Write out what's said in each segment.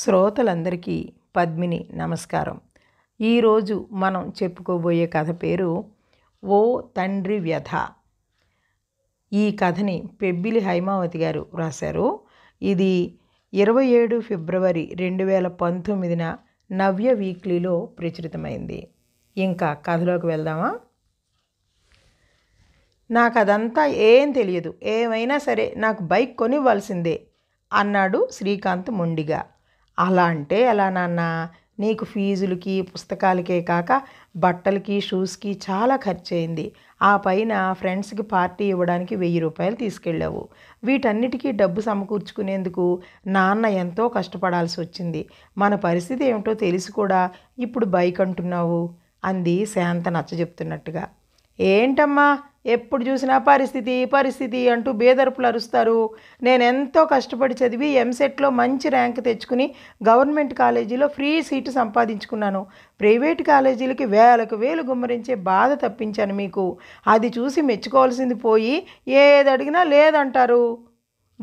శ్రోతలందరికీ పద్మిని నమస్కారం ఈరోజు మనం చెప్పుకోబోయే కథ పేరు ఓ తండ్రి వ్యధ ఈ కథని పెబ్బిలి హైమావతి గారు వ్రాశారు ఇది ఇరవై ఏడు ఫిబ్రవరి రెండు వేల పంతొమ్మిదిన నవ్య వీక్లీలో ప్రచురితమైంది ఇంకా కథలోకి వెళ్దామా నాకు అదంతా ఏం తెలియదు ఏమైనా సరే నాకు బైక్ కొనివ్వాల్సిందే అన్నాడు శ్రీకాంత్ మొండిగా అలా అంటే ఎలా నాన్న నీకు ఫీజులకి పుస్తకాలకే కాక బట్టలకి షూస్కి చాలా ఖర్చు అయింది ఆ పైన ఫ్రెండ్స్కి పార్టీ ఇవ్వడానికి వెయ్యి రూపాయలు తీసుకెళ్ళావు వీటన్నిటికీ డబ్బు సమకూర్చుకునేందుకు నాన్న ఎంతో కష్టపడాల్సి వచ్చింది మన పరిస్థితి ఏమిటో తెలిసి కూడా ఇప్పుడు బైక్ అంటున్నావు అంది శాంత నచ్చ చెప్తున్నట్టుగా ఏంటమ్మా ఎప్పుడు చూసినా పరిస్థితి పరిస్థితి అంటూ బేదరుపులు అరుస్తారు నేను ఎంతో కష్టపడి చదివి ఎంసెట్లో మంచి ర్యాంక్ తెచ్చుకుని గవర్నమెంట్ కాలేజీలో ఫ్రీ సీటు సంపాదించుకున్నాను ప్రైవేట్ కాలేజీలకి వేలకు వేలు గుమ్మరించే బాధ తప్పించాను మీకు అది చూసి మెచ్చుకోవాల్సింది పోయి ఏది అడిగినా లేదంటారు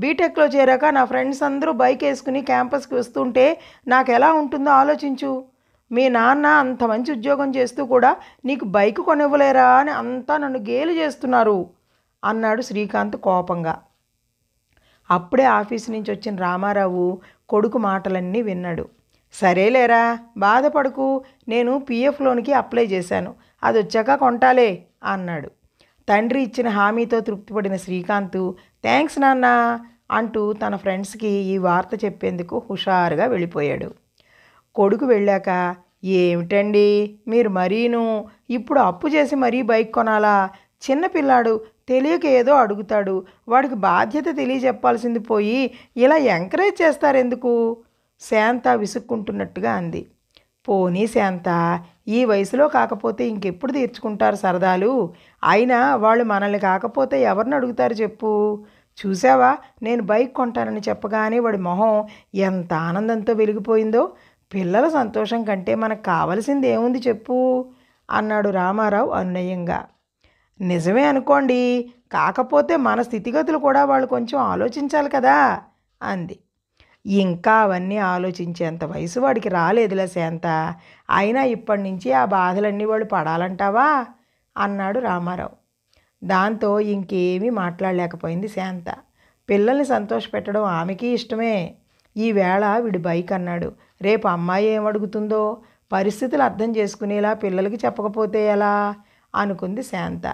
బీటెక్లో చేరాక నా ఫ్రెండ్స్ అందరూ బైక్ వేసుకుని క్యాంపస్కి వస్తుంటే నాకు ఎలా ఉంటుందో ఆలోచించు మీ నాన్న అంత మంచి ఉద్యోగం చేస్తూ కూడా నీకు బైక్ కొనివ్వలేరా అని అంతా నన్ను గేలు చేస్తున్నారు అన్నాడు శ్రీకాంత్ కోపంగా అప్పుడే ఆఫీస్ నుంచి వచ్చిన రామారావు కొడుకు మాటలన్నీ విన్నాడు సరేలేరా బాధపడకు నేను పీఎఫ్ లోన్కి అప్లై చేశాను అది వచ్చాక కొంటాలే అన్నాడు తండ్రి ఇచ్చిన హామీతో తృప్తిపడిన శ్రీకాంత్ థ్యాంక్స్ నాన్న అంటూ తన ఫ్రెండ్స్కి ఈ వార్త చెప్పేందుకు హుషారుగా వెళ్ళిపోయాడు కొడుకు వెళ్ళాక ఏమిటండి మీరు మరీను ఇప్పుడు అప్పు చేసి మరీ బైక్ కొనాలా చిన్నపిల్లాడు తెలియక ఏదో అడుగుతాడు వాడికి బాధ్యత తెలియజెప్పాల్సింది పోయి ఇలా ఎంకరేజ్ చేస్తారెందుకు శాంత విసుక్కుంటున్నట్టుగా అంది పోనీ శాంత ఈ వయసులో కాకపోతే ఇంకెప్పుడు తీర్చుకుంటారు సరదాలు అయినా వాళ్ళు మనల్ని కాకపోతే ఎవరిని అడుగుతారు చెప్పు చూసావా నేను బైక్ కొంటానని చెప్పగానే వాడి మొహం ఎంత ఆనందంతో వెలిగిపోయిందో పిల్లల సంతోషం కంటే మనకు కావలసింది ఏముంది చెప్పు అన్నాడు రామారావు అనునయంగా నిజమే అనుకోండి కాకపోతే మన స్థితిగతులు కూడా వాళ్ళు కొంచెం ఆలోచించాలి కదా అంది ఇంకా అవన్నీ ఆలోచించేంత వయసు వాడికి రాలేదులే శాంత అయినా ఇప్పటి నుంచి ఆ బాధలన్నీ వాళ్ళు పడాలంటావా అన్నాడు రామారావు దాంతో ఇంకేమీ మాట్లాడలేకపోయింది శాంత పిల్లల్ని సంతోషపెట్టడం ఆమెకి ఇష్టమే ఈవేళ వీడు బైక్ అన్నాడు రేపు అమ్మాయి ఏమడుగుతుందో పరిస్థితులు అర్థం చేసుకునేలా పిల్లలకి చెప్పకపోతే ఎలా అనుకుంది శాంత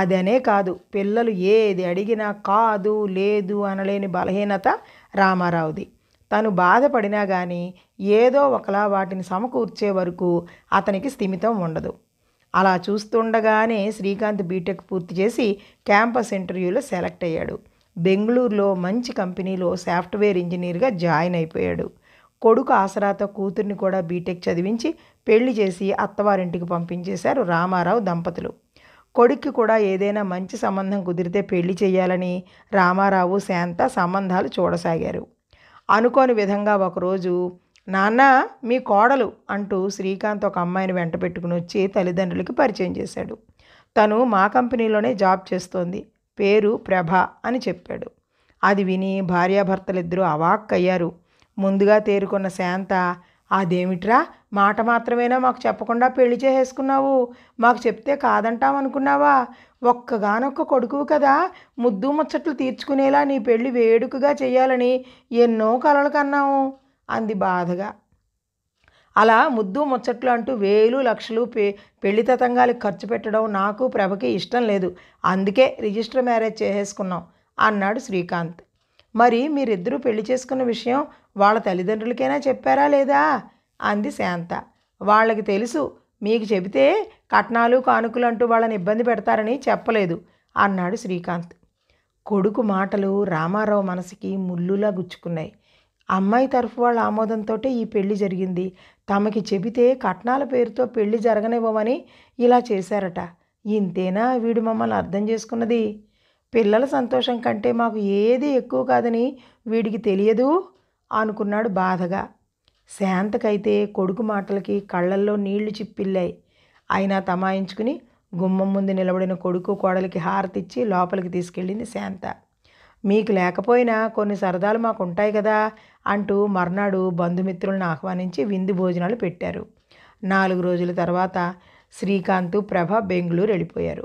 అదనే కాదు పిల్లలు ఏది అడిగినా కాదు లేదు అనలేని బలహీనత రామారావుది తను బాధపడినా కానీ ఏదో ఒకలా వాటిని సమకూర్చే వరకు అతనికి స్థిమితం ఉండదు అలా చూస్తుండగానే శ్రీకాంత్ బీటెక్ పూర్తి చేసి క్యాంపస్ ఇంటర్వ్యూలో సెలెక్ట్ అయ్యాడు బెంగళూరులో మంచి కంపెనీలో సాఫ్ట్వేర్ ఇంజనీర్గా జాయిన్ అయిపోయాడు కొడుకు ఆసరాతో కూతుర్ని కూడా బీటెక్ చదివించి పెళ్లి చేసి అత్తవారింటికి పంపించేశారు రామారావు దంపతులు కొడుక్కి కూడా ఏదైనా మంచి సంబంధం కుదిరితే పెళ్లి చేయాలని రామారావు శాంత సంబంధాలు చూడసాగారు అనుకోని విధంగా ఒకరోజు నాన్న మీ కోడలు అంటూ శ్రీకాంత్ ఒక అమ్మాయిని వెంట పెట్టుకుని వచ్చి తల్లిదండ్రులకి పరిచయం చేశాడు తను మా కంపెనీలోనే జాబ్ చేస్తోంది పేరు ప్రభ అని చెప్పాడు అది విని భార్యాభర్తలిద్దరూ అవాక్కయ్యారు ముందుగా తేరుకున్న శాంత అదేమిట్రా మాట మాత్రమేనా మాకు చెప్పకుండా పెళ్లి చేసేసుకున్నావు మాకు చెప్తే కాదంటామనుకున్నావా ఒక్కగానొక్క కొడుకు కదా ముద్దు ముచ్చట్లు తీర్చుకునేలా నీ పెళ్లి వేడుకగా చేయాలని ఎన్నో కలలు కన్నావు అంది బాధగా అలా ముద్దు ముచ్చట్లు అంటూ వేలు లక్షలు పె పెళ్లి తతంగాలు ఖర్చు పెట్టడం నాకు ప్రభకి ఇష్టం లేదు అందుకే రిజిస్టర్ మ్యారేజ్ చేసేసుకున్నాం అన్నాడు శ్రీకాంత్ మరి మీరిద్దరూ పెళ్లి చేసుకున్న విషయం వాళ్ళ తల్లిదండ్రులకైనా చెప్పారా లేదా అంది శాంత వాళ్ళకి తెలుసు మీకు చెబితే కట్నాలు కానుకలు అంటూ వాళ్ళని ఇబ్బంది పెడతారని చెప్పలేదు అన్నాడు శ్రీకాంత్ కొడుకు మాటలు రామారావు మనసుకి ముళ్ళులా గుచ్చుకున్నాయి అమ్మాయి తరఫు వాళ్ళ ఆమోదంతో ఈ పెళ్లి జరిగింది తమకి చెబితే కట్నాల పేరుతో పెళ్లి జరగనివ్వమని ఇలా చేశారట ఇంతేనా వీడు మమ్మల్ని అర్థం చేసుకున్నది పిల్లల సంతోషం కంటే మాకు ఏది ఎక్కువ కాదని వీడికి తెలియదు అనుకున్నాడు బాధగా శాంతకైతే కొడుకు మాటలకి కళ్ళల్లో నీళ్లు చిప్పిల్లాయి అయినా తమాయించుకుని గుమ్మం ముందు నిలబడిన కొడుకు కోడలికి హారతిచ్చి లోపలికి తీసుకెళ్ళింది శాంత మీకు లేకపోయినా కొన్ని సరదాలు మాకు ఉంటాయి కదా అంటూ మర్నాడు బంధుమిత్రులను ఆహ్వానించి విందు భోజనాలు పెట్టారు నాలుగు రోజుల తర్వాత శ్రీకాంత్ ప్రభ బెంగళూరు వెళ్ళిపోయారు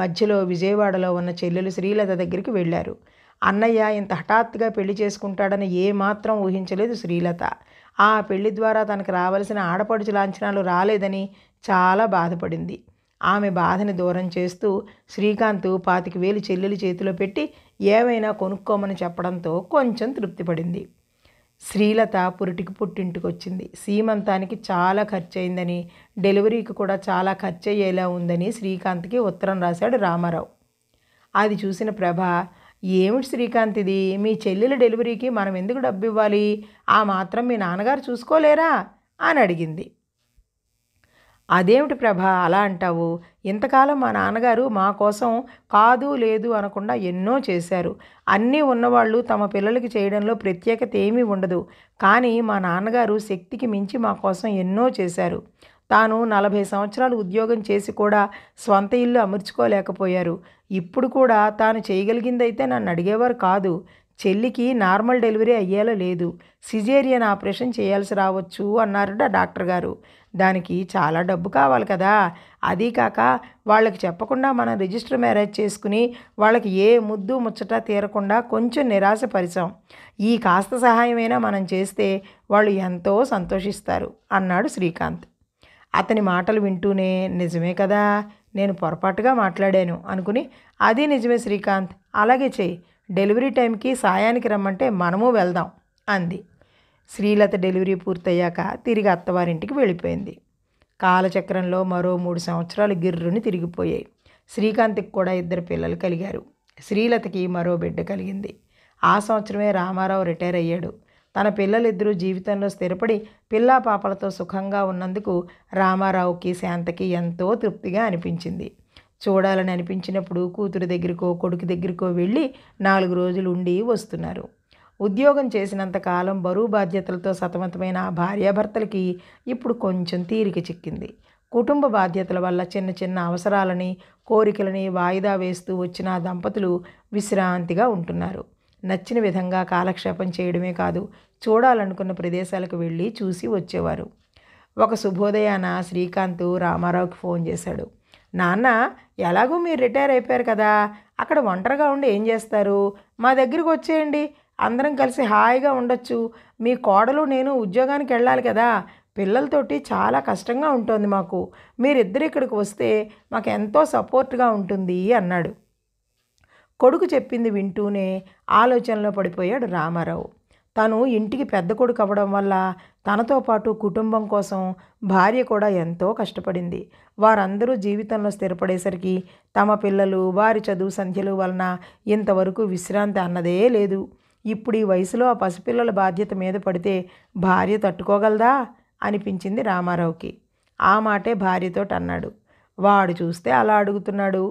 మధ్యలో విజయవాడలో ఉన్న చెల్లెలు శ్రీలత దగ్గరికి వెళ్ళారు అన్నయ్య ఇంత హఠాత్తుగా పెళ్లి చేసుకుంటాడని ఏమాత్రం ఊహించలేదు శ్రీలత ఆ పెళ్లి ద్వారా తనకు రావలసిన ఆడపడుచు లాంఛనాలు రాలేదని చాలా బాధపడింది ఆమె బాధని దూరం చేస్తూ శ్రీకాంత్ పాతికి వేలు చెల్లెలు చేతిలో పెట్టి ఏమైనా కొనుక్కోమని చెప్పడంతో కొంచెం తృప్తిపడింది శ్రీలత పురిటికి పుట్టింటికొచ్చింది సీమంతానికి చాలా ఖర్చు అయిందని డెలివరీకి కూడా చాలా ఖర్చు అయ్యేలా ఉందని శ్రీకాంత్కి ఉత్తరం రాశాడు రామారావు అది చూసిన ప్రభ ఏమిటి శ్రీకాంత్ ఇది మీ చెల్లెల డెలివరీకి మనం ఎందుకు డబ్బు ఇవ్వాలి ఆ మాత్రం మీ నాన్నగారు చూసుకోలేరా అని అడిగింది అదేమిటి ప్రభ అలా అంటావు ఇంతకాలం మా నాన్నగారు మా కోసం కాదు లేదు అనకుండా ఎన్నో చేశారు అన్నీ ఉన్నవాళ్ళు తమ పిల్లలకి చేయడంలో ప్రత్యేకత ఏమీ ఉండదు కానీ మా నాన్నగారు శక్తికి మించి మా కోసం ఎన్నో చేశారు తాను నలభై సంవత్సరాలు ఉద్యోగం చేసి కూడా స్వంత ఇల్లు అమర్చుకోలేకపోయారు ఇప్పుడు కూడా తాను చేయగలిగిందైతే నన్ను అడిగేవారు కాదు చెల్లికి నార్మల్ డెలివరీ అయ్యేలా లేదు సిజేరియన్ ఆపరేషన్ చేయాల్సి రావచ్చు అన్నారు డాక్టర్ గారు దానికి చాలా డబ్బు కావాలి కదా అదీ కాక వాళ్ళకి చెప్పకుండా మనం రిజిస్టర్ మ్యారేజ్ చేసుకుని వాళ్ళకి ఏ ముద్దు ముచ్చట తీరకుండా కొంచెం నిరాశ పరిచాం ఈ కాస్త సహాయమైనా మనం చేస్తే వాళ్ళు ఎంతో సంతోషిస్తారు అన్నాడు శ్రీకాంత్ అతని మాటలు వింటూనే నిజమే కదా నేను పొరపాటుగా మాట్లాడాను అనుకుని అది నిజమే శ్రీకాంత్ అలాగే చేయి డెలివరీ టైంకి సాయానికి రమ్మంటే మనము వెళ్దాం అంది శ్రీలత డెలివరీ పూర్తయ్యాక తిరిగి అత్తవారింటికి వెళ్ళిపోయింది కాలచక్రంలో మరో మూడు సంవత్సరాలు గిర్రుని తిరిగిపోయాయి శ్రీకాంత్కి కూడా ఇద్దరు పిల్లలు కలిగారు శ్రీలతకి మరో బిడ్డ కలిగింది ఆ సంవత్సరమే రామారావు రిటైర్ అయ్యాడు తన పిల్లలిద్దరూ జీవితంలో స్థిరపడి పిల్లా పాపలతో సుఖంగా ఉన్నందుకు రామారావుకి శాంతకి ఎంతో తృప్తిగా అనిపించింది చూడాలని అనిపించినప్పుడు కూతురు దగ్గరికో కొడుకు దగ్గరికో వెళ్ళి నాలుగు రోజులు ఉండి వస్తున్నారు ఉద్యోగం చేసినంతకాలం బరువు బాధ్యతలతో సతమతమైన ఆ భార్యాభర్తలకి ఇప్పుడు కొంచెం తీరిక చిక్కింది కుటుంబ బాధ్యతల వల్ల చిన్న చిన్న అవసరాలని కోరికలని వాయిదా వేస్తూ వచ్చిన దంపతులు విశ్రాంతిగా ఉంటున్నారు నచ్చిన విధంగా కాలక్షేపం చేయడమే కాదు చూడాలనుకున్న ప్రదేశాలకు వెళ్ళి చూసి వచ్చేవారు ఒక శుభోదయాన శ్రీకాంత్ రామారావుకి ఫోన్ చేశాడు నాన్న ఎలాగో మీరు రిటైర్ అయిపోయారు కదా అక్కడ ఒంటరిగా ఉండి ఏం చేస్తారు మా దగ్గరికి వచ్చేయండి అందరం కలిసి హాయిగా ఉండొచ్చు మీ కోడలు నేను ఉద్యోగానికి వెళ్ళాలి కదా పిల్లలతోటి చాలా కష్టంగా ఉంటుంది మాకు మీరిద్దరు ఇక్కడికి వస్తే మాకు ఎంతో సపోర్ట్గా ఉంటుంది అన్నాడు కొడుకు చెప్పింది వింటూనే ఆలోచనలో పడిపోయాడు రామారావు తను ఇంటికి పెద్ద కొడుకు అవ్వడం వల్ల తనతో పాటు కుటుంబం కోసం భార్య కూడా ఎంతో కష్టపడింది వారందరూ జీవితంలో స్థిరపడేసరికి తమ పిల్లలు వారి చదువు సంధ్యలు వలన ఇంతవరకు విశ్రాంతి అన్నదే లేదు ఇప్పుడు ఈ వయసులో ఆ పసిపిల్లల బాధ్యత మీద పడితే భార్య తట్టుకోగలదా అనిపించింది రామారావుకి ఆ మాటే భార్యతోటి అన్నాడు వాడు చూస్తే అలా అడుగుతున్నాడు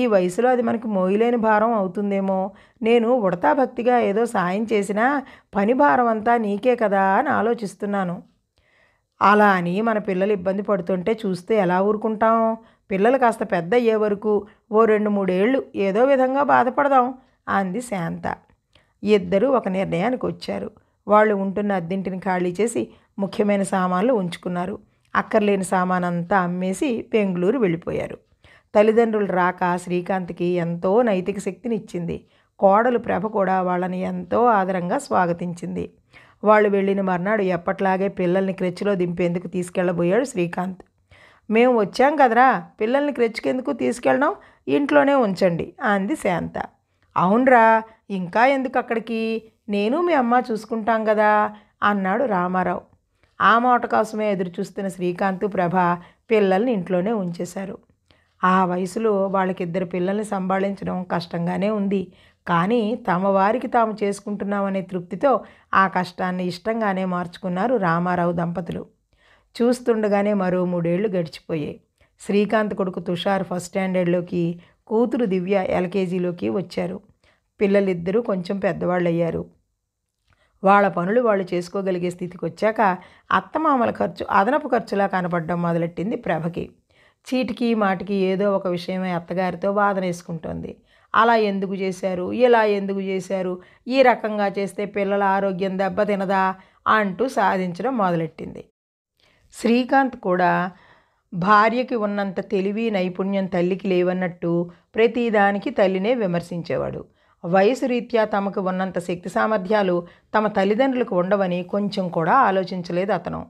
ఈ వయసులో అది మనకి మోయలేని భారం అవుతుందేమో నేను ఉడతా భక్తిగా ఏదో సాయం చేసినా పని భారం అంతా నీకే కదా అని ఆలోచిస్తున్నాను అలా అని మన పిల్లలు ఇబ్బంది పడుతుంటే చూస్తే ఎలా ఊరుకుంటాం పిల్లలు కాస్త పెద్ద అయ్యే వరకు ఓ రెండు మూడేళ్ళు ఏదో విధంగా బాధపడదాం అంది శాంత ఇద్దరూ ఒక నిర్ణయానికి వచ్చారు వాళ్ళు ఉంటున్న అద్దింటిని ఖాళీ చేసి ముఖ్యమైన సామాన్లు ఉంచుకున్నారు అక్కర్లేని సామానంతా అమ్మేసి బెంగళూరు వెళ్ళిపోయారు తల్లిదండ్రులు రాక శ్రీకాంత్కి ఎంతో నైతిక శక్తిని ఇచ్చింది కోడలు ప్రభ కూడా వాళ్ళని ఎంతో ఆదరంగా స్వాగతించింది వాళ్ళు వెళ్ళిన మర్నాడు ఎప్పట్లాగే పిల్లల్ని క్రెచ్లో దింపేందుకు తీసుకెళ్లబోయాడు శ్రీకాంత్ మేము వచ్చాం కదరా పిల్లల్ని క్రెచ్కెందుకు తీసుకెళ్ళడం ఇంట్లోనే ఉంచండి అంది శాంత అవునరా ఇంకా ఎందుకు అక్కడికి నేను మీ అమ్మ చూసుకుంటాం కదా అన్నాడు రామారావు ఆ మాట కోసమే ఎదురుచూస్తున్న శ్రీకాంత్ ప్రభ పిల్లల్ని ఇంట్లోనే ఉంచేశారు ఆ వయసులో వాళ్ళకిద్దరు పిల్లల్ని సంభాళించడం కష్టంగానే ఉంది కానీ తమ వారికి తాము చేసుకుంటున్నామనే తృప్తితో ఆ కష్టాన్ని ఇష్టంగానే మార్చుకున్నారు రామారావు దంపతులు చూస్తుండగానే మరో మూడేళ్లు గడిచిపోయాయి శ్రీకాంత్ కొడుకు తుషార్ ఫస్ట్ స్టాండర్డ్లోకి కూతురు దివ్య ఎల్కేజీలోకి వచ్చారు పిల్లలిద్దరూ కొంచెం పెద్దవాళ్ళు అయ్యారు వాళ్ళ పనులు వాళ్ళు చేసుకోగలిగే స్థితికి వచ్చాక అత్తమామల ఖర్చు అదనపు ఖర్చులా కనపడడం మొదలెట్టింది ప్రభకి చీటికి మాటికి ఏదో ఒక విషయమై అత్తగారితో వేసుకుంటోంది అలా ఎందుకు చేశారు ఇలా ఎందుకు చేశారు ఈ రకంగా చేస్తే పిల్లల ఆరోగ్యం దెబ్బతినదా అంటూ సాధించడం మొదలెట్టింది శ్రీకాంత్ కూడా భార్యకి ఉన్నంత తెలివి నైపుణ్యం తల్లికి లేవన్నట్టు ప్రతిదానికి తల్లినే విమర్శించేవాడు వయసు రీత్యా తమకు ఉన్నంత శక్తి సామర్థ్యాలు తమ తల్లిదండ్రులకు ఉండవని కొంచెం కూడా ఆలోచించలేదు అతను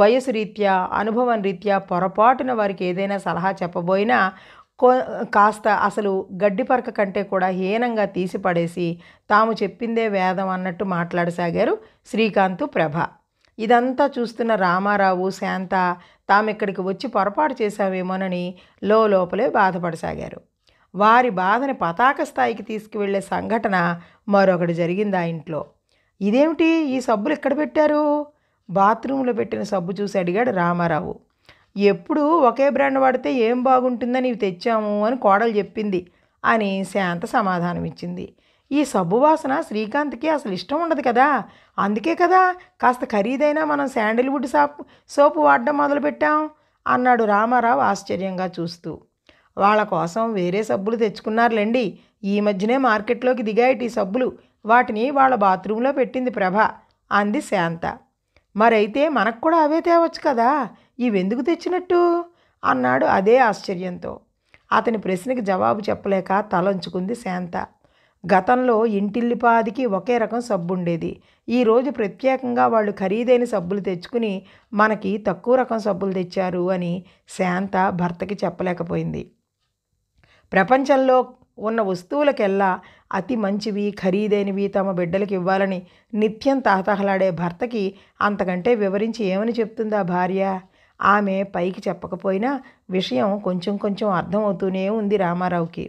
వయసు రీత్యా అనుభవం రీత్యా పొరపాటున వారికి ఏదైనా సలహా చెప్పబోయినా కో కాస్త అసలు గడ్డిపరక కంటే కూడా హీనంగా తీసిపడేసి తాము చెప్పిందే వేదం అన్నట్టు మాట్లాడసాగారు శ్రీకాంత్ ప్రభ ఇదంతా చూస్తున్న రామారావు శాంత తామిక్కడికి వచ్చి పొరపాటు చేశామేమోనని లోపలే బాధపడసాగారు వారి బాధని పతాక స్థాయికి తీసుకువెళ్లే సంఘటన మరొకటి జరిగింది ఆ ఇంట్లో ఇదేమిటి ఈ సబ్బులు ఎక్కడ పెట్టారు బాత్రూంలో పెట్టిన సబ్బు చూసి అడిగాడు రామారావు ఎప్పుడు ఒకే బ్రాండ్ వాడితే ఏం బాగుంటుందని ఇవి తెచ్చాము అని కోడలు చెప్పింది అని శాంత సమాధానం ఇచ్చింది ఈ సబ్బు వాసన శ్రీకాంత్కి అసలు ఇష్టం ఉండదు కదా అందుకే కదా కాస్త ఖరీదైనా మనం శాండిల్వుడ్ సాప్ సోపు వాడడం మొదలుపెట్టాం అన్నాడు రామారావు ఆశ్చర్యంగా చూస్తూ వాళ్ళ కోసం వేరే సబ్బులు తెచ్చుకున్నారులేండి ఈ మధ్యనే మార్కెట్లోకి దిగాయటి సబ్బులు వాటిని వాళ్ళ బాత్రూంలో పెట్టింది ప్రభ అంది శాంత మరైతే మనకు కూడా అవే తేవచ్చు కదా ఇవెందుకు తెచ్చినట్టు అన్నాడు అదే ఆశ్చర్యంతో అతని ప్రశ్నకి జవాబు చెప్పలేక తలంచుకుంది శాంత గతంలో ఇంటిల్లిపాదికి ఒకే రకం సబ్బు ఉండేది ఈరోజు ప్రత్యేకంగా వాళ్ళు ఖరీదైన సబ్బులు తెచ్చుకుని మనకి తక్కువ రకం సబ్బులు తెచ్చారు అని శాంత భర్తకి చెప్పలేకపోయింది ప్రపంచంలో ఉన్న వస్తువులకెల్లా అతి మంచివి ఖరీదైనవి తమ బిడ్డలకు ఇవ్వాలని నిత్యం తాతహలాడే భర్తకి అంతకంటే వివరించి ఏమని చెప్తుందా భార్య ఆమె పైకి చెప్పకపోయినా విషయం కొంచెం కొంచెం అర్థమవుతూనే ఉంది రామారావుకి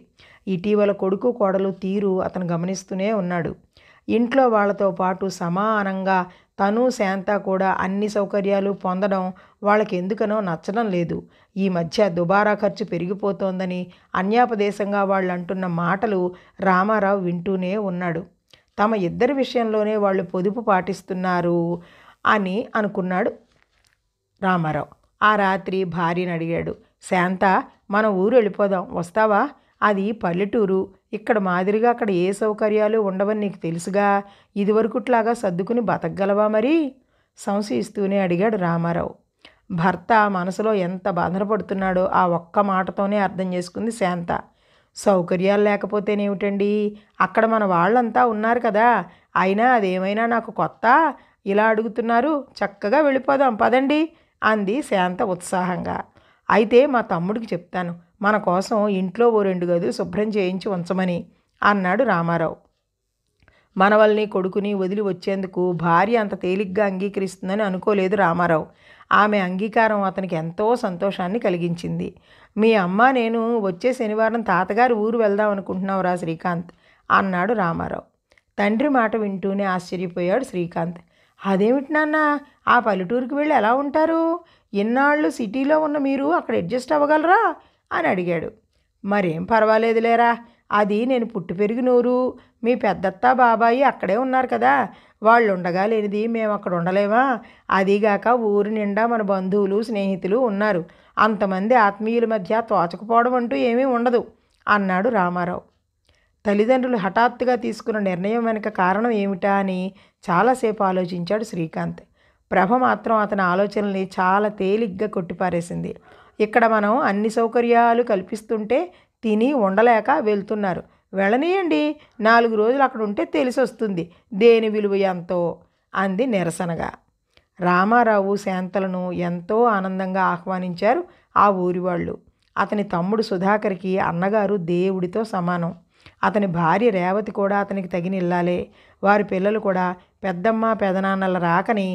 ఇటీవల కొడుకు కోడలు తీరు అతను గమనిస్తూనే ఉన్నాడు ఇంట్లో వాళ్లతో పాటు సమానంగా తను శాంత కూడా అన్ని సౌకర్యాలు పొందడం వాళ్ళకి ఎందుకనో నచ్చడం లేదు ఈ మధ్య దుబారా ఖర్చు పెరిగిపోతోందని అన్యాపదేశంగా వాళ్ళు అంటున్న మాటలు రామారావు వింటూనే ఉన్నాడు తమ ఇద్దరి విషయంలోనే వాళ్ళు పొదుపు పాటిస్తున్నారు అని అనుకున్నాడు రామారావు ఆ రాత్రి భార్యని అడిగాడు శాంత మనం ఊరు వెళ్ళిపోదాం వస్తావా అది పల్లెటూరు ఇక్కడ మాదిరిగా అక్కడ ఏ సౌకర్యాలు ఉండవని నీకు తెలుసుగా ఇదివరకుట్లాగా సర్దుకుని బతకగలవా మరి సంశయిస్తూనే అడిగాడు రామారావు భర్త మనసులో ఎంత బాధపడుతున్నాడో ఆ ఒక్క మాటతోనే అర్థం చేసుకుంది శాంత సౌకర్యాలు లేకపోతేనేమిటండి అక్కడ మన వాళ్ళంతా ఉన్నారు కదా అయినా అదేమైనా నాకు కొత్త ఇలా అడుగుతున్నారు చక్కగా వెళ్ళిపోదాం పదండి అంది శాంత ఉత్సాహంగా అయితే మా తమ్ముడికి చెప్తాను మన కోసం ఇంట్లో ఓ రెండు గదులు శుభ్రం చేయించి ఉంచమని అన్నాడు రామారావు మనవల్ని కొడుకుని వదిలి వచ్చేందుకు భార్య అంత తేలిగ్గా అంగీకరిస్తుందని అనుకోలేదు రామారావు ఆమె అంగీకారం అతనికి ఎంతో సంతోషాన్ని కలిగించింది మీ అమ్మ నేను వచ్చే శనివారం తాతగారి ఊరు వెళ్దాం రా శ్రీకాంత్ అన్నాడు రామారావు తండ్రి మాట వింటూనే ఆశ్చర్యపోయాడు శ్రీకాంత్ అదేమిటి నాన్న ఆ పల్లెటూరుకి వెళ్ళి ఎలా ఉంటారు ఇన్నాళ్ళు సిటీలో ఉన్న మీరు అక్కడ అడ్జస్ట్ అవ్వగలరా అని అడిగాడు మరేం పర్వాలేదులేరా అది నేను పుట్టి పెరిగిన ఊరు మీ పెద్దత్త బాబాయి అక్కడే ఉన్నారు కదా వాళ్ళు ఉండగా లేనిది మేము అక్కడ ఉండలేమా అదిగాక ఊరి నిండా మన బంధువులు స్నేహితులు ఉన్నారు అంతమంది ఆత్మీయుల మధ్య తోచకపోవడం అంటూ ఏమీ ఉండదు అన్నాడు రామారావు తల్లిదండ్రులు హఠాత్తుగా తీసుకున్న నిర్ణయం వెనుక కారణం ఏమిటా అని చాలాసేపు ఆలోచించాడు శ్రీకాంత్ ప్రభ మాత్రం అతని ఆలోచనల్ని చాలా తేలిగ్గా కొట్టిపారేసింది ఇక్కడ మనం అన్ని సౌకర్యాలు కల్పిస్తుంటే తిని ఉండలేక వెళ్తున్నారు వెళ్ళనీయండి నాలుగు రోజులు అక్కడ ఉంటే తెలిసి వస్తుంది దేని విలువ ఎంతో అంది నిరసనగా రామారావు శాంతలను ఎంతో ఆనందంగా ఆహ్వానించారు ఆ ఊరి వాళ్ళు అతని తమ్ముడు సుధాకర్కి అన్నగారు దేవుడితో సమానం అతని భార్య రేవతి కూడా అతనికి తగిన ఇల్లాలే వారి పిల్లలు కూడా పెద్దమ్మ పెదనాన్నల రాకని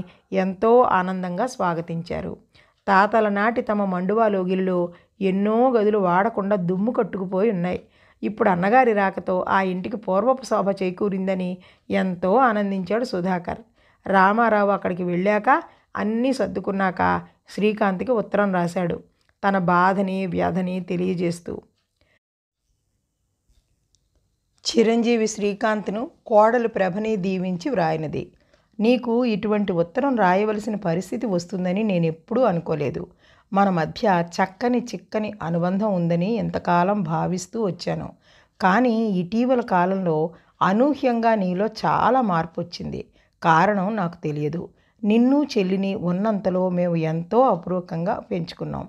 ఎంతో ఆనందంగా స్వాగతించారు తాతల నాటి తమ మండువా లోగిల్లో ఎన్నో గదులు వాడకుండా దుమ్ము కట్టుకుపోయి ఉన్నాయి ఇప్పుడు అన్నగారి రాకతో ఆ ఇంటికి పూర్వపు శోభ చేకూరిందని ఎంతో ఆనందించాడు సుధాకర్ రామారావు అక్కడికి వెళ్ళాక అన్నీ సర్దుకున్నాక శ్రీకాంత్కి ఉత్తరం రాశాడు తన బాధని వ్యధని తెలియజేస్తూ చిరంజీవి శ్రీకాంత్ను కోడలు ప్రభని దీవించి వ్రాయినది నీకు ఇటువంటి ఉత్తరం రాయవలసిన పరిస్థితి వస్తుందని నేనెప్పుడూ అనుకోలేదు మన మధ్య చక్కని చిక్కని అనుబంధం ఉందని ఎంతకాలం భావిస్తూ వచ్చాను కానీ ఇటీవల కాలంలో అనూహ్యంగా నీలో చాలా మార్పు వచ్చింది కారణం నాకు తెలియదు నిన్ను చెల్లిని ఉన్నంతలో మేము ఎంతో అపూర్వకంగా పెంచుకున్నాం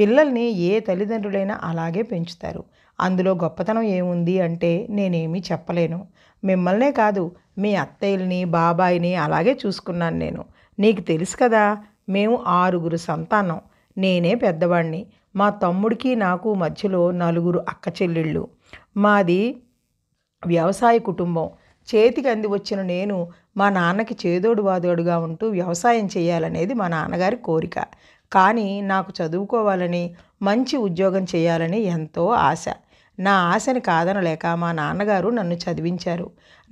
పిల్లల్ని ఏ తల్లిదండ్రులైనా అలాగే పెంచుతారు అందులో గొప్పతనం ఏముంది అంటే నేనేమీ చెప్పలేను మిమ్మల్నే కాదు మీ అత్తయ్యల్ని బాబాయిని అలాగే చూసుకున్నాను నేను నీకు తెలుసు కదా మేము ఆరుగురు సంతానం నేనే పెద్దవాణ్ణి మా తమ్ముడికి నాకు మధ్యలో నలుగురు అక్క చెల్లెళ్ళు మాది వ్యవసాయ కుటుంబం చేతికి అంది వచ్చిన నేను మా నాన్నకి చేదోడు వాదోడుగా ఉంటూ వ్యవసాయం చేయాలనేది మా నాన్నగారి కోరిక కానీ నాకు చదువుకోవాలని మంచి ఉద్యోగం చేయాలని ఎంతో ఆశ నా ఆశని కాదనలేక మా నాన్నగారు నన్ను చదివించారు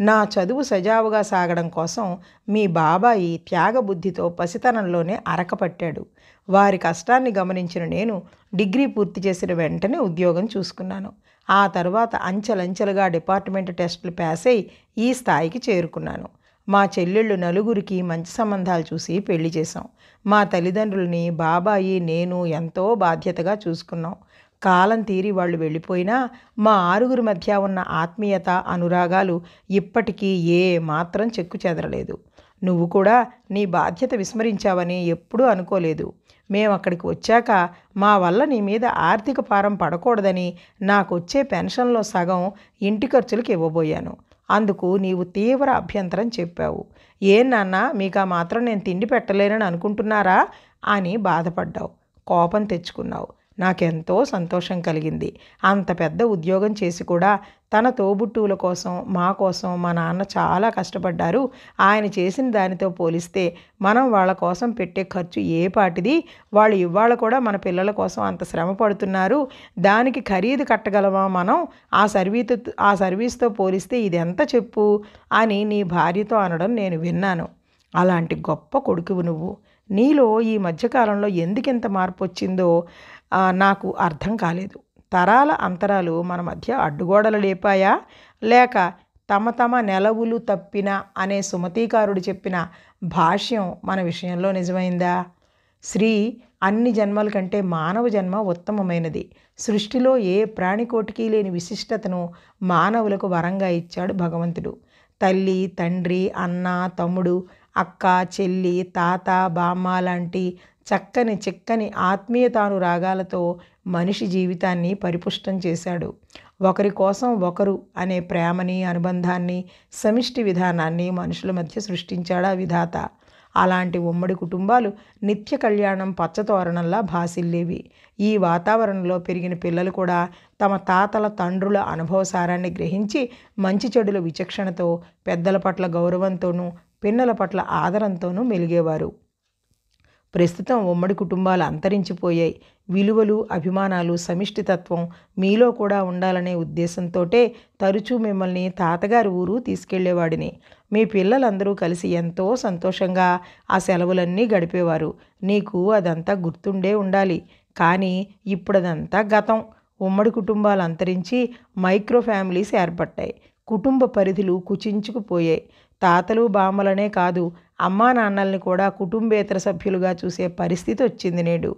నా చదువు సజావుగా సాగడం కోసం మీ బాబాయి త్యాగబుద్ధితో పసితనంలోనే అరకపట్టాడు వారి కష్టాన్ని గమనించిన నేను డిగ్రీ పూర్తి చేసిన వెంటనే ఉద్యోగం చూసుకున్నాను ఆ తర్వాత అంచెలంచెలుగా డిపార్ట్మెంట్ టెస్టులు పాస్ అయి ఈ స్థాయికి చేరుకున్నాను మా చెల్లెళ్ళు నలుగురికి మంచి సంబంధాలు చూసి పెళ్లి చేశాం మా తల్లిదండ్రులని బాబాయి నేను ఎంతో బాధ్యతగా చూసుకున్నాం కాలం తీరి వాళ్ళు వెళ్ళిపోయినా మా ఆరుగురి మధ్య ఉన్న ఆత్మీయత అనురాగాలు ఇప్పటికీ ఏ మాత్రం చెక్కు చెదరలేదు నువ్వు కూడా నీ బాధ్యత విస్మరించావని ఎప్పుడూ అనుకోలేదు మేము అక్కడికి వచ్చాక మా వల్ల నీ మీద ఆర్థిక భారం పడకూడదని నాకు వచ్చే పెన్షన్లో సగం ఇంటి ఖర్చులకు ఇవ్వబోయాను అందుకు నీవు తీవ్ర అభ్యంతరం చెప్పావు ఏం నాన్న మీకు ఆ మాత్రం నేను తిండి పెట్టలేనని అనుకుంటున్నారా అని బాధపడ్డావు కోపం తెచ్చుకున్నావు నాకెంతో సంతోషం కలిగింది అంత పెద్ద ఉద్యోగం చేసి కూడా తన తోబుట్టువుల కోసం మా కోసం మా నాన్న చాలా కష్టపడ్డారు ఆయన చేసిన దానితో పోలిస్తే మనం వాళ్ళ కోసం పెట్టే ఖర్చు ఏ పాటిది వాళ్ళు ఇవాళ కూడా మన పిల్లల కోసం అంత శ్రమ పడుతున్నారు దానికి ఖరీదు కట్టగలమా మనం ఆ సర్వీతో ఆ సర్వీస్తో పోలిస్తే ఇదెంత చెప్పు అని నీ భార్యతో అనడం నేను విన్నాను అలాంటి గొప్ప కొడుకువు నువ్వు నీలో ఈ మధ్యకాలంలో ఎందుకింత మార్పు వచ్చిందో నాకు అర్థం కాలేదు తరాల అంతరాలు మన మధ్య అడ్డుగోడలు లేపాయా లేక తమ తమ నెలవులు తప్పిన అనే సుమతీకారుడు చెప్పిన భాష్యం మన విషయంలో నిజమైందా శ్రీ అన్ని జన్మల కంటే మానవ జన్మ ఉత్తమమైనది సృష్టిలో ఏ ప్రాణికోటికి లేని విశిష్టతను మానవులకు వరంగా ఇచ్చాడు భగవంతుడు తల్లి తండ్రి అన్న తమ్ముడు అక్క చెల్లి తాత బామ్మ లాంటి చక్కని చిక్కని ఆత్మీయతానురాగాలతో మనిషి జీవితాన్ని పరిపుష్టం చేశాడు ఒకరి కోసం ఒకరు అనే ప్రేమని అనుబంధాన్ని సమిష్టి విధానాన్ని మనుషుల మధ్య సృష్టించాడా విధాత అలాంటి ఉమ్మడి కుటుంబాలు నిత్య కళ్యాణం పచ్చతోరణంలా భాసిల్లేవి ఈ వాతావరణంలో పెరిగిన పిల్లలు కూడా తమ తాతల తండ్రుల అనుభవసారాన్ని గ్రహించి మంచి చెడుల విచక్షణతో పెద్దల పట్ల గౌరవంతోనూ పిన్నల పట్ల ఆదరంతోనూ మెలిగేవారు ప్రస్తుతం ఉమ్మడి కుటుంబాలు అంతరించిపోయాయి విలువలు అభిమానాలు సమిష్టితత్వం మీలో కూడా ఉండాలనే ఉద్దేశంతోటే తరచూ మిమ్మల్ని తాతగారి ఊరు తీసుకెళ్లేవాడిని మీ పిల్లలందరూ కలిసి ఎంతో సంతోషంగా ఆ సెలవులన్నీ గడిపేవారు నీకు అదంతా గుర్తుండే ఉండాలి కానీ ఇప్పుడదంతా గతం ఉమ్మడి కుటుంబాలు అంతరించి మైక్రో ఫ్యామిలీస్ ఏర్పడ్డాయి కుటుంబ పరిధులు కుచించుకుపోయాయి తాతలు బామలనే కాదు అమ్మా నాన్నల్ని కూడా కుటుంబేతర సభ్యులుగా చూసే పరిస్థితి వచ్చింది నేడు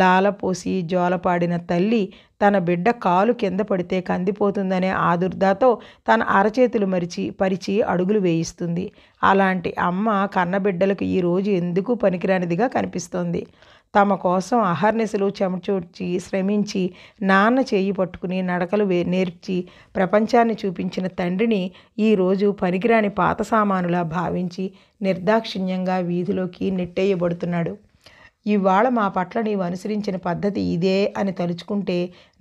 లాలపోసి జోలపాడిన తల్లి తన బిడ్డ కాలు కింద పడితే కందిపోతుందనే ఆదుర్దాతో తన అరచేతులు మరిచి పరిచి అడుగులు వేయిస్తుంది అలాంటి అమ్మ కన్నబిడ్డలకు ఈరోజు ఎందుకు పనికిరానిదిగా కనిపిస్తోంది తమ కోసం అహర్నిశలు చెమచూర్చి శ్రమించి నాన్న చేయి పట్టుకుని నడకలు నేర్చి ప్రపంచాన్ని చూపించిన తండ్రిని ఈరోజు పనికిరాని పాత సామానులా భావించి నిర్దాక్షిణ్యంగా వీధిలోకి నెట్టేయబడుతున్నాడు ఇవాళ మా పట్ల నీవు అనుసరించిన పద్ధతి ఇదే అని తలుచుకుంటే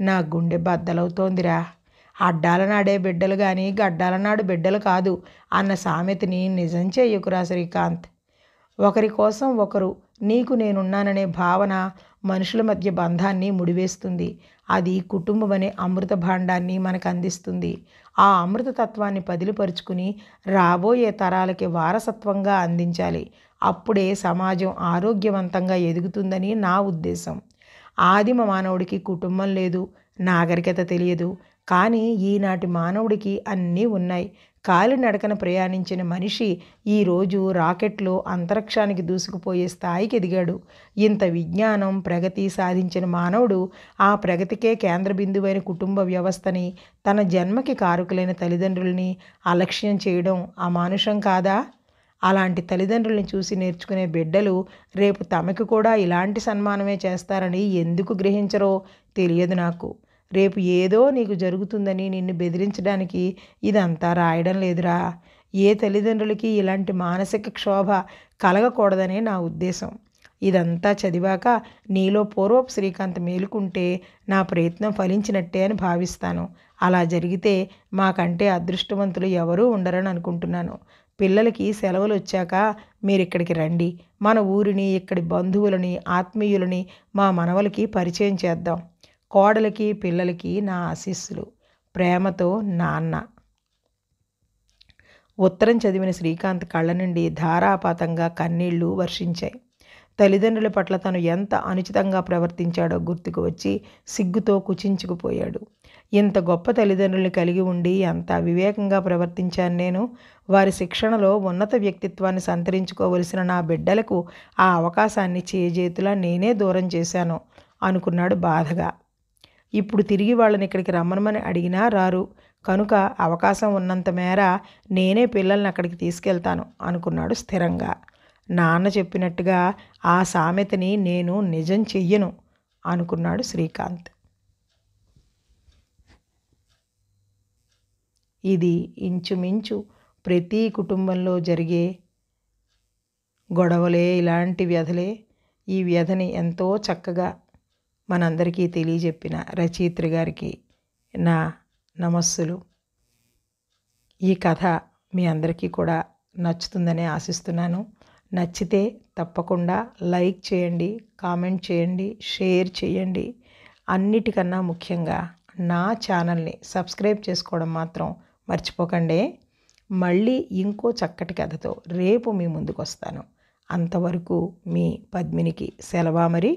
నా గుండె బద్దలవుతోందిరా అడ్డాలనాడే బిడ్డలు కానీ గడ్డాలనాడు బిడ్డలు కాదు అన్న సామెతని నిజం చేయకురా శ్రీకాంత్ ఒకరి కోసం ఒకరు నీకు నేనున్నాననే భావన మనుషుల మధ్య బంధాన్ని ముడివేస్తుంది అది కుటుంబం అనే అమృత భాండాన్ని మనకు అందిస్తుంది ఆ తత్వాన్ని పదిలిపరుచుకుని రాబోయే తరాలకి వారసత్వంగా అందించాలి అప్పుడే సమాజం ఆరోగ్యవంతంగా ఎదుగుతుందని నా ఉద్దేశం ఆదిమ మానవుడికి కుటుంబం లేదు నాగరికత తెలియదు కానీ ఈనాటి మానవుడికి అన్నీ ఉన్నాయి కాలినడకన ప్రయాణించిన మనిషి ఈరోజు రాకెట్లో అంతరిక్షానికి దూసుకుపోయే స్థాయికి ఎదిగాడు ఇంత విజ్ఞానం ప్రగతి సాధించిన మానవుడు ఆ ప్రగతికే కేంద్ర బిందువైన కుటుంబ వ్యవస్థని తన జన్మకి కారుకులైన తల్లిదండ్రుల్ని అలక్ష్యం చేయడం అమానుషం కాదా అలాంటి తల్లిదండ్రుల్ని చూసి నేర్చుకునే బిడ్డలు రేపు తమకు కూడా ఇలాంటి సన్మానమే చేస్తారని ఎందుకు గ్రహించరో తెలియదు నాకు రేపు ఏదో నీకు జరుగుతుందని నిన్ను బెదిరించడానికి ఇదంతా రాయడం లేదురా ఏ తల్లిదండ్రులకి ఇలాంటి మానసిక క్షోభ కలగకూడదనే నా ఉద్దేశం ఇదంతా చదివాక నీలో పూర్వపు శ్రీకాంత్ మేలుకుంటే నా ప్రయత్నం ఫలించినట్టే అని భావిస్తాను అలా జరిగితే మాకంటే అదృష్టవంతులు ఎవరూ ఉండరని అనుకుంటున్నాను పిల్లలకి సెలవులు వచ్చాక మీరు ఇక్కడికి రండి మన ఊరిని ఇక్కడి బంధువులని ఆత్మీయులని మా మనవలకి పరిచయం చేద్దాం కోడలికి పిల్లలకి నా ఆశీస్సులు ప్రేమతో నాన్న ఉత్తరం చదివిన శ్రీకాంత్ కళ్ళ నుండి ధారాపాతంగా కన్నీళ్లు వర్షించాయి తల్లిదండ్రుల పట్ల తను ఎంత అనుచితంగా ప్రవర్తించాడో గుర్తుకు వచ్చి సిగ్గుతో కుచించుకుపోయాడు ఇంత గొప్ప తల్లిదండ్రుల్ని కలిగి ఉండి ఎంత వివేకంగా ప్రవర్తించాను నేను వారి శిక్షణలో ఉన్నత వ్యక్తిత్వాన్ని సంతరించుకోవలసిన నా బిడ్డలకు ఆ అవకాశాన్ని చేజేతులా నేనే దూరం చేశాను అనుకున్నాడు బాధగా ఇప్పుడు తిరిగి వాళ్ళని ఇక్కడికి రమ్మనమని అడిగినా రారు కనుక అవకాశం ఉన్నంత మేర నేనే పిల్లల్ని అక్కడికి తీసుకెళ్తాను అనుకున్నాడు స్థిరంగా నాన్న చెప్పినట్టుగా ఆ సామెతని నేను నిజం చెయ్యను అనుకున్నాడు శ్రీకాంత్ ఇది ఇంచుమించు ప్రతి కుటుంబంలో జరిగే గొడవలే ఇలాంటి వ్యధలే ఈ వ్యధని ఎంతో చక్కగా మనందరికీ తెలియజెప్పిన రచయిత్రి గారికి నా నమస్సులు ఈ కథ మీ అందరికీ కూడా నచ్చుతుందని ఆశిస్తున్నాను నచ్చితే తప్పకుండా లైక్ చేయండి కామెంట్ చేయండి షేర్ చేయండి అన్నిటికన్నా ముఖ్యంగా నా ఛానల్ని సబ్స్క్రైబ్ చేసుకోవడం మాత్రం మర్చిపోకండి మళ్ళీ ఇంకో చక్కటి కథతో రేపు మీ ముందుకు వస్తాను అంతవరకు మీ పద్మినికి సెలవా మరి